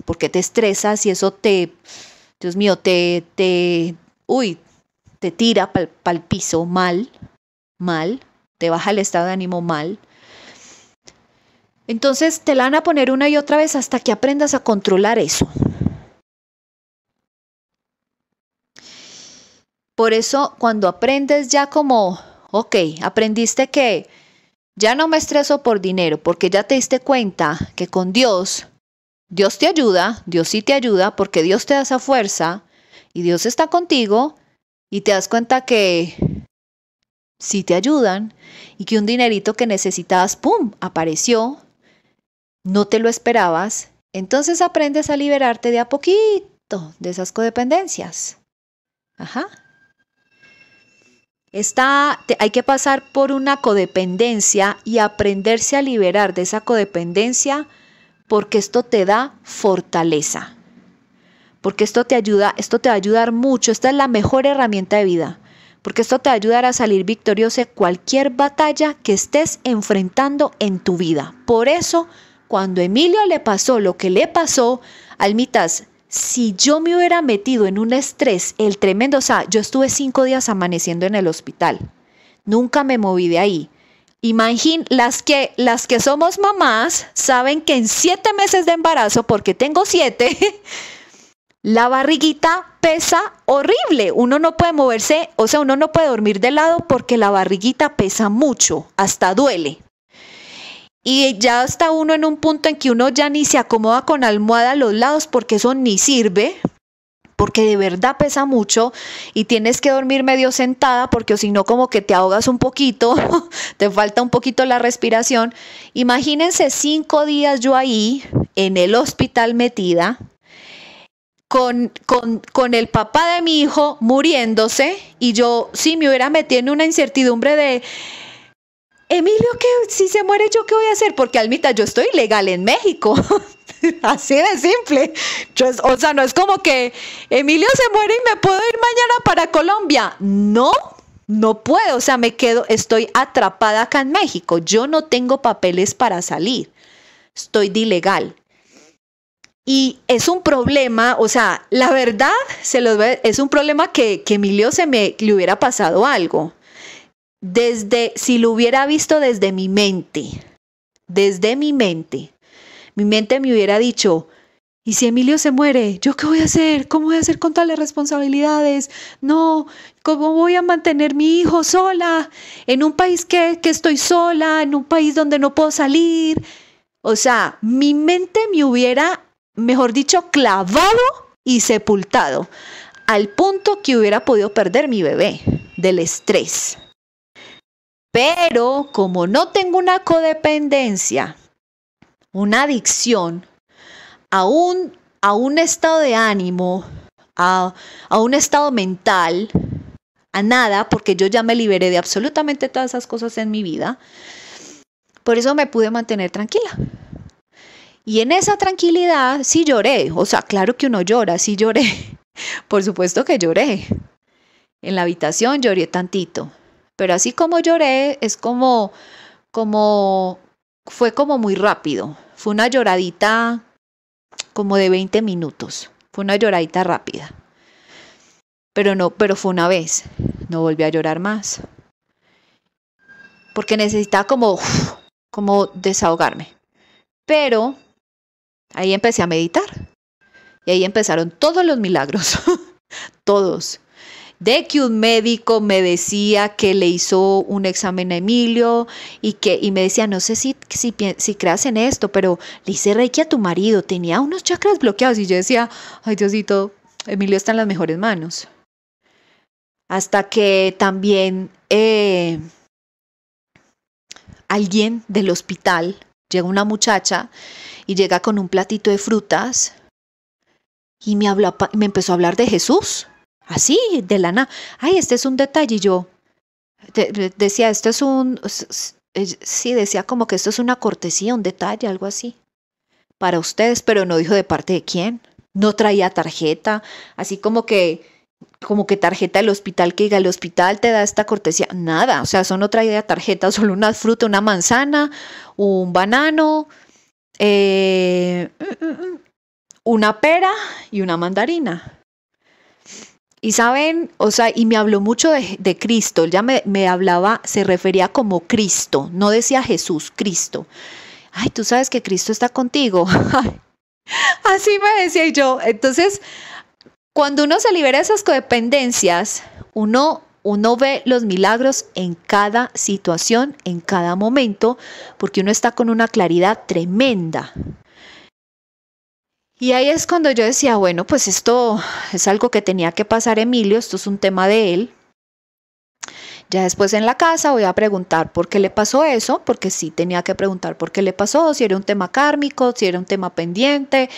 porque te estresas y eso te, Dios mío, te, te, uy, te tira para el piso mal, mal, te baja el estado de ánimo mal. Entonces te la van a poner una y otra vez hasta que aprendas a controlar eso. Por eso cuando aprendes ya como, ok, aprendiste que ya no me estreso por dinero porque ya te diste cuenta que con Dios, Dios te ayuda, Dios sí te ayuda porque Dios te da esa fuerza y Dios está contigo y te das cuenta que sí te ayudan y que un dinerito que necesitabas, ¡pum!, apareció, no te lo esperabas, entonces aprendes a liberarte de a poquito de esas codependencias. Ajá. Está, hay que pasar por una codependencia y aprenderse a liberar de esa codependencia porque esto te da fortaleza. Porque esto te ayuda, esto te va a ayudar mucho, esta es la mejor herramienta de vida, porque esto te va a ayudar a salir victorioso en cualquier batalla que estés enfrentando en tu vida. Por eso, cuando Emilio le pasó lo que le pasó, Almitas, si yo me hubiera metido en un estrés, el tremendo, o sea, yo estuve cinco días amaneciendo en el hospital, nunca me moví de ahí. Imagín, las que, las que somos mamás saben que en siete meses de embarazo, porque tengo siete, la barriguita pesa horrible. Uno no puede moverse, o sea, uno no puede dormir de lado porque la barriguita pesa mucho, hasta duele. Y ya está uno en un punto en que uno ya ni se acomoda con almohada a los lados porque eso ni sirve, porque de verdad pesa mucho y tienes que dormir medio sentada porque si no como que te ahogas un poquito, te falta un poquito la respiración. Imagínense cinco días yo ahí en el hospital metida. Con, con, con el papá de mi hijo muriéndose y yo si me hubiera metido en una incertidumbre de Emilio, que Si se muere yo, ¿qué voy a hacer? Porque Almita, yo estoy legal en México. Así de simple. o sea, no es como que Emilio se muere y me puedo ir mañana para Colombia. No, no puedo. O sea, me quedo, estoy atrapada acá en México. Yo no tengo papeles para salir. Estoy de ilegal. Y es un problema, o sea, la verdad, se los ve, es un problema que, que Emilio se me, le hubiera pasado algo desde, si lo hubiera visto desde mi mente, desde mi mente, mi mente me hubiera dicho, ¿y si Emilio se muere? ¿Yo qué voy a hacer? ¿Cómo voy a hacer con todas las responsabilidades? No, ¿cómo voy a mantener mi hijo sola? En un país que, que estoy sola, en un país donde no puedo salir. O sea, mi mente me hubiera, mejor dicho, clavado y sepultado al punto que hubiera podido perder mi bebé del estrés. Pero como no tengo una codependencia, una adicción a un, estado de ánimo, a un estado mental, a nada, porque yo ya me liberé de absolutamente todas esas cosas en mi vida, por eso me pude mantener tranquila. Y en esa tranquilidad sí lloré, o sea, claro que uno llora, sí lloré. Por supuesto que lloré. En la habitación lloré tantito. Pero así como lloré, es como, como, fue como muy rápido. Fue una lloradita como de 20 minutos. Fue una lloradita rápida. Pero no, pero fue una vez. No volví a llorar más. Porque necesitaba como, como desahogarme. Pero ahí empecé a meditar. Y ahí empezaron todos los milagros. todos de que un médico me decía que le hizo un examen a Emilio y que y me decía, no sé si, si, si creas en esto, pero le hice reiki a tu marido, tenía unos chakras bloqueados y yo decía, ay Diosito, Emilio está en las mejores manos. Hasta que también eh, alguien del hospital, llega una muchacha y llega con un platito de frutas y me, habla, me empezó a hablar de Jesús. Así, de la nada. Ay, este es un detalle. yo decía, esto es un. Eh, sí, decía como que esto es una cortesía, un detalle, algo así. Para ustedes, pero no dijo de parte de quién. No traía tarjeta. Así como que. Como que tarjeta del hospital que diga, el hospital te da esta cortesía. Nada, o sea, eso no traía tarjeta, solo una fruta, una manzana, un banano, eh, mm, mm, mm, una pera y una mandarina. Y saben, o sea, y me habló mucho de, Cristo, ya me, hablaba, se refería como Cristo, no decía Jesús, Cristo. Ay, tú sabes que Cristo está contigo. Así me decía yo. Entonces, cuando uno se libera de esas codependencias, uno, uno ve los milagros en cada situación, en cada momento, porque uno está con una claridad tremenda. Y ahí es cuando yo decía, bueno, pues esto es algo que tenía que pasar Emilio, esto es un tema de él. Ya después en la casa voy a preguntar por qué le pasó eso, porque sí tenía que preguntar por qué le pasó, si era un tema kármico, si era un tema pendiente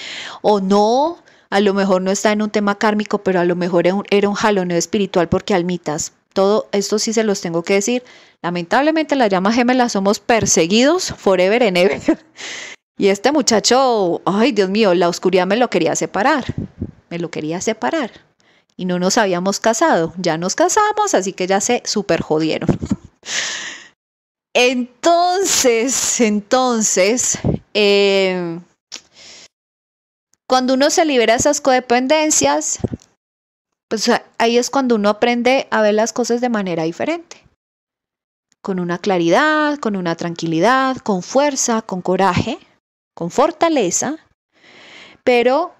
o no. A lo mejor no está en un tema kármico, pero a lo mejor era un, jaloneo espiritual porque almitas. Todo esto sí se los tengo que decir. Lamentablemente la llama gemela somos perseguidos forever and ever. Y este muchacho, ay Dios mío, la oscuridad me lo quería separar, me lo quería separar. Y no nos habíamos casado, ya nos casamos, así que ya se super jodieron. Entonces, entonces, eh, cuando uno se libera de esas codependencias, pues ahí es cuando uno aprende a ver las cosas de manera diferente, con una claridad, con una tranquilidad, con fuerza, con coraje, con fortaleza, pero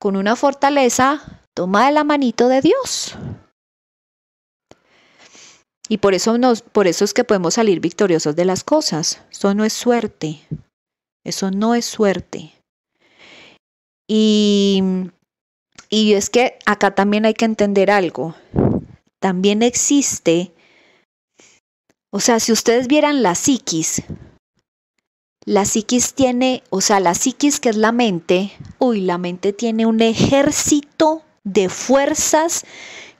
con una fortaleza toma de la manito de Dios. Y por eso, nos, por eso es que podemos salir victoriosos de las cosas. Eso no es suerte. Eso no es suerte. Y, y es que acá también hay que entender algo. También existe, o sea, si ustedes vieran la psiquis, la psiquis tiene, o sea, la psiquis que es la mente, uy, la mente tiene un ejército de fuerzas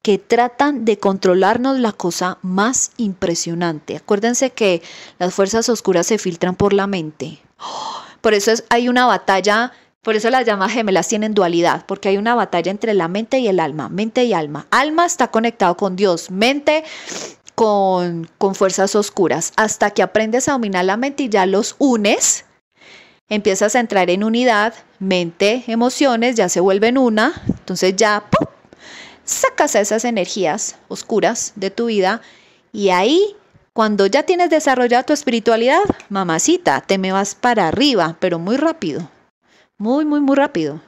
que tratan de controlarnos la cosa más impresionante. Acuérdense que las fuerzas oscuras se filtran por la mente. Por eso hay una batalla, por eso las llamas gemelas tienen dualidad, porque hay una batalla entre la mente y el alma, mente y alma. Alma está conectado con Dios, mente con, fuerzas oscuras. Hasta que aprendes a dominar la mente y ya los unes, empiezas a entrar en unidad, mente, emociones, ya se vuelven una, entonces ya ¡pum! sacas esas energías oscuras de tu vida y ahí, cuando ya tienes desarrollada tu espiritualidad, mamacita, te me vas para arriba, pero muy rápido, muy, muy, muy rápido.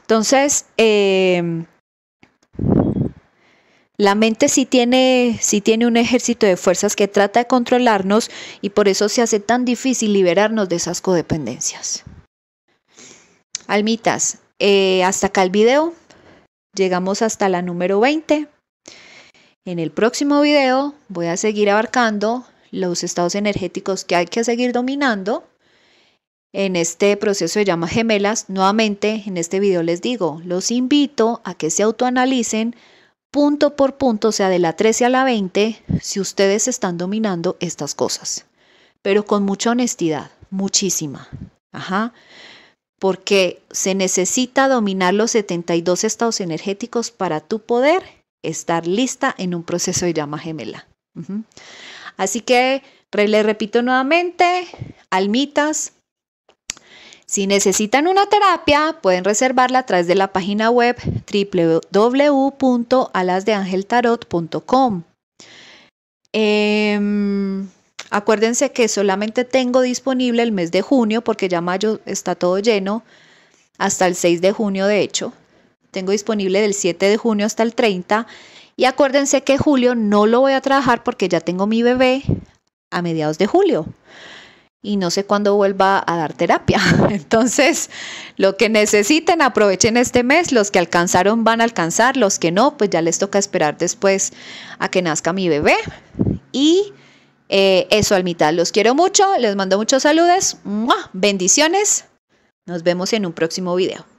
Entonces, eh, la mente sí tiene, sí tiene un ejército de fuerzas que trata de controlarnos y por eso se hace tan difícil liberarnos de esas codependencias. Almitas, eh, hasta acá el video. Llegamos hasta la número 20. En el próximo video voy a seguir abarcando los estados energéticos que hay que seguir dominando en este proceso de llamas gemelas. Nuevamente, en este video les digo, los invito a que se autoanalicen punto por punto, o sea, de la 13 a la 20, si ustedes están dominando estas cosas, pero con mucha honestidad, muchísima. Porque se necesita dominar los 72 estados energéticos para tu poder estar lista en un proceso de llama gemela. Así que le repito nuevamente, almitas, si necesitan una terapia, pueden reservarla a través de la página web www.alasdeangeltarot.com. Em, acuérdense que solamente tengo disponible el mes de junio porque ya mayo está todo lleno, hasta el 6 de junio de hecho. Tengo disponible del 7 de junio hasta el 30 y acuérdense que julio no lo voy a trabajar porque ya tengo mi bebé a mediados de julio y no sé cuándo vuelva a dar terapia. Entonces, lo que necesiten, aprovechen este mes. Los que alcanzaron van a alcanzar, los que no, pues ya les toca esperar después a que nazca mi bebé. Y eh, eso, al mitad. Los quiero mucho, les mando muchos saludos, bendiciones. Nos vemos en un próximo video.